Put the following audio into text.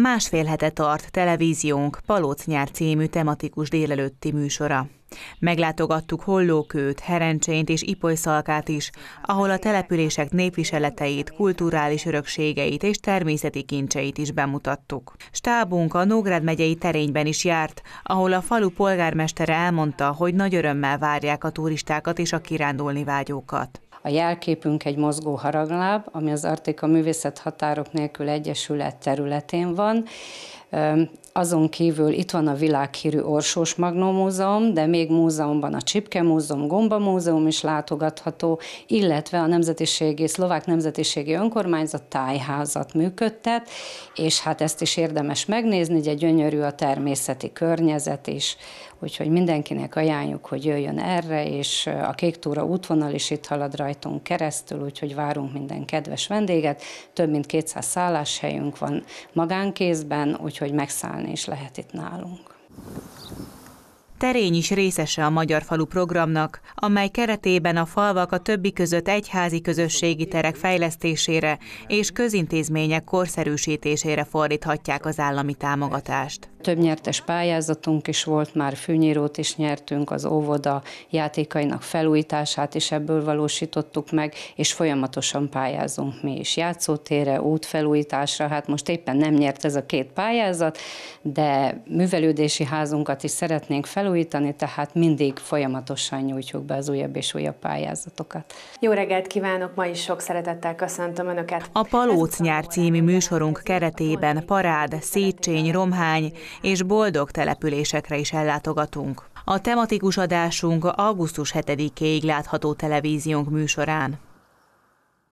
Másfél hete tart televíziónk Palócnyár című tematikus délelőtti műsora. Meglátogattuk Hollókőt, Herencsényt és Ipolyszalkát is, ahol a települések népviseleteit, kulturális örökségeit és természeti kincseit is bemutattuk. Stábunk a Nógrád megyei terényben is járt, ahol a falu polgármestere elmondta, hogy nagy örömmel várják a turistákat és a kirándulni vágyókat. A jelképünk egy mozgó haragláb, ami az Artéka Művészet Határok Nélkül Egyesület területén van. Azon kívül itt van a világhírű Orsós Magnó Múzeum, de még múzeumban a Csipke Múzeum, Gomba Múzeum is látogatható, illetve a Nemzetiségi, Szlovák Nemzetiségi Önkormányzat tájházat működtet, és hát ezt is érdemes megnézni, ugye gyönyörű a természeti környezet is, úgyhogy mindenkinek ajánljuk, hogy jöjjön erre, és a Kék Túra útvonal is itt halad rajtunk keresztül, úgyhogy várunk minden kedves vendéget. Több mint 200 szálláshelyünk van magánkézben, úgyhogy úgyhogy megszállni is lehet itt nálunk. Terény is részese a Magyar Falu programnak, amely keretében a falvak a többi között egyházi közösségi terek fejlesztésére és közintézmények korszerűsítésére fordíthatják az állami támogatást. Több nyertes pályázatunk is volt, már fűnyírót is nyertünk, az óvoda játékainak felújítását is ebből valósítottuk meg, és folyamatosan pályázunk mi is. Játszótére, útfelújításra, hát most éppen nem nyert ez a két pályázat, de művelődési házunkat is szeretnénk felújítani, tehát mindig folyamatosan nyújtjuk be az újabb és újabb pályázatokat. Jó reggelt kívánok, ma is sok szeretettel köszöntöm Önöket. A Palóc nyár című műsorunk keretében Parád, Széchenyi, Romhány és boldog településekre is ellátogatunk. A tematikus adásunk augusztus 7-ig látható televíziónk műsorán.